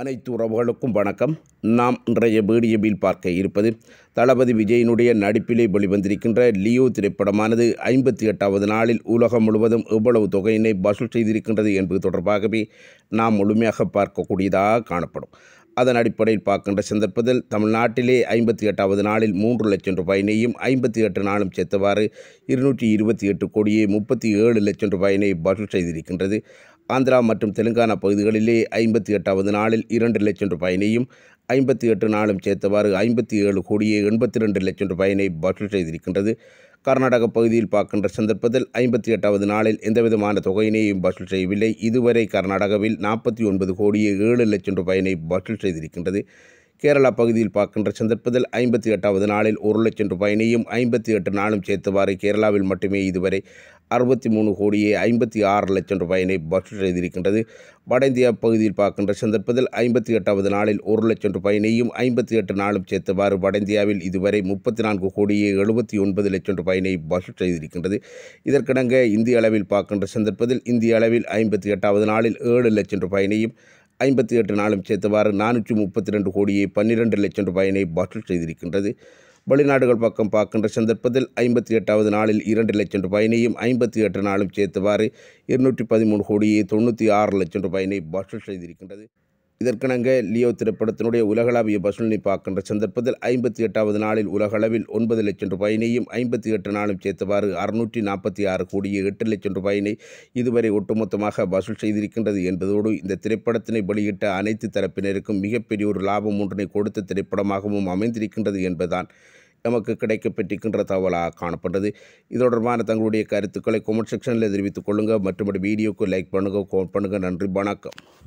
அனைத்து உறவுகளுக்கும் வணக்கம் நாம் இன்றைய வீடியோவில் பார்க்க இருப்பது தளபதி விஜயனுடைய நடிப்பிலே வெளிவந்திருக்கின்ற லியோ திரைப்படமானது ஐம்பத்தி எட்டாவது நாளில் உலகம் முழுவதும் எவ்வளவு தொகையினை வசூல் செய்திருக்கின்றது என்பது தொடர்பாகவே நாம் முழுமையாக பார்க்கக்கூடியதாக காணப்படும் அதன் அடிப்படையில் பார்க்கின்ற சந்தர்ப்பத்தில் தமிழ்நாட்டிலே ஐம்பத்தி எட்டாவது நாளில் மூன்று லட்சம் ரூபாயினையும் ஐம்பத்தி எட்டு நாளும் சேர்த்தவாறு இருநூற்றி இருபத்தி எட்டு கோடியே முப்பத்தி ஏழு லட்சம் ரூபாயினை வசூல் செய்திருக்கின்றது ஆந்திரா மற்றும் தெலுங்கானா பகுதிகளிலே ஐம்பத்தி எட்டாவது நாளில் இரண்டு லட்சம் ரூபாயினையும் ஐம்பத்தி எட்டு நாளும் சேர்த்தவாறு ஐம்பத்தி ஏழு கோடியே எண்பத்தி ரெண்டு லட்சம் ரூபாயினை பசூல் செய்திருக்கின்றது கர்நாடக பகுதியில் பார்க்கின்ற சந்தர்ப்பத்தில் ஐம்பத்தி எட்டாவது நாளில் எந்தவிதமான தொகையினையும் வசூல் செய்யவில்லை இதுவரை கர்நாடகாவில் நாற்பத்தி ஒன்பது கோடியே ஏழு லட்சம் ரூபாயினை வசூல் செய்திருக்கின்றது கேரளா பகுதியில் பார்க்கின்ற சந்தர்ப்பத்தில் ஐம்பத்தி எட்டாவது நாளில் ஒரு லட்சம் ரூபாயினையும் ஐம்பத்தி எட்டு நாளும் சேர்த்துவாறு கேரளாவில் மட்டுமே இதுவரை அறுபத்தி மூணு கோடியே ஐம்பத்தி ஆறு லட்சம் ரூபாயினை பட்ஜெட் செய்திருக்கின்றது வட இந்தியா பகுதியில் பார்க்கின்ற சந்தர்ப்பத்தில் ஐம்பத்தி எட்டாவது நாளில் ஒரு லட்சம் ரூபாயினையும் ஐம்பத்தி எட்டு நாளும் சேர்த்தவாறு வட இந்தியாவில் இதுவரை முப்பத்தி நான்கு கோடியே எழுபத்தி ஒன்பது லட்சம் ரூபாயினை பட்ஜெட் செய்திருக்கின்றது இதற்கிடங்க இந்திய அளவில் பார்க்கின்ற சந்தர்ப்பத்தில் இந்திய அளவில் ஐம்பத்தி எட்டாவது நாளில் ஏழு லட்சம் ரூபாயினையும் ஐம்பத்தி எட்டு நாளும் சேர்த்தவாறு நானூற்றி முப்பத்தி ரெண்டு கோடியே பன்னிரெண்டு லட்சம் ரூபாயினை பாட்டில் செய்திருக்கின்றது வெளிநாடுகள் பக்கம் பார்க்கின்ற சந்தர்ப்பத்தில் ஐம்பத்தி எட்டாவது நாளில் இரண்டு லட்சம் ரூபாயினையும் ஐம்பத்தி எட்டு நாளும் சேர்த்தவாறு இருநூற்றி பதிமூணு கோடியே தொண்ணூற்றி ஆறு லட்சம் ரூபாயினை பாட்டில் செய்திருக்கின்றது இதற்கிணங்க லியோ திரைப்படத்தினுடைய உலகளாவிய வசூலினை பார்க்கின்ற சந்தர்ப்பத்தில் ஐம்பத்தி எட்டாவது நாளில் உலகளவில் ஒன்பது லட்சம் ரூபாயினையும் ஐம்பத்தி எட்டு நாளும் சேர்த்தவாறு அறுநூற்றி நாற்பத்தி ஆறு கோடியே எட்டு லட்சம் ரூபாயினை இதுவரை ஒட்டுமொத்தமாக வசூல் செய்திருக்கின்றது என்பதோடு இந்த திரைப்படத்தினை வெளியிட்ட அனைத்து தரப்பினருக்கும் மிகப்பெரிய ஒரு லாபம் ஒன்றினை கொடுத்த திரைப்படமாகவும் அமைந்திருக்கின்றது என்பதுதான் நமக்கு கிடைக்கப்பட்டிருக்கின்ற தகவலாக காணப்பட்டது இது தொடர்பான தங்களுடைய கருத்துக்களை கொமெண்ட் செக்ஷனில் தெரிவித்துக் கொள்ளுங்கள் மற்றபடி வீடியோக்கு லைக் பண்ணுங்கள் கோமெண்ட் பண்ணுங்கள் நன்றி வணக்கம்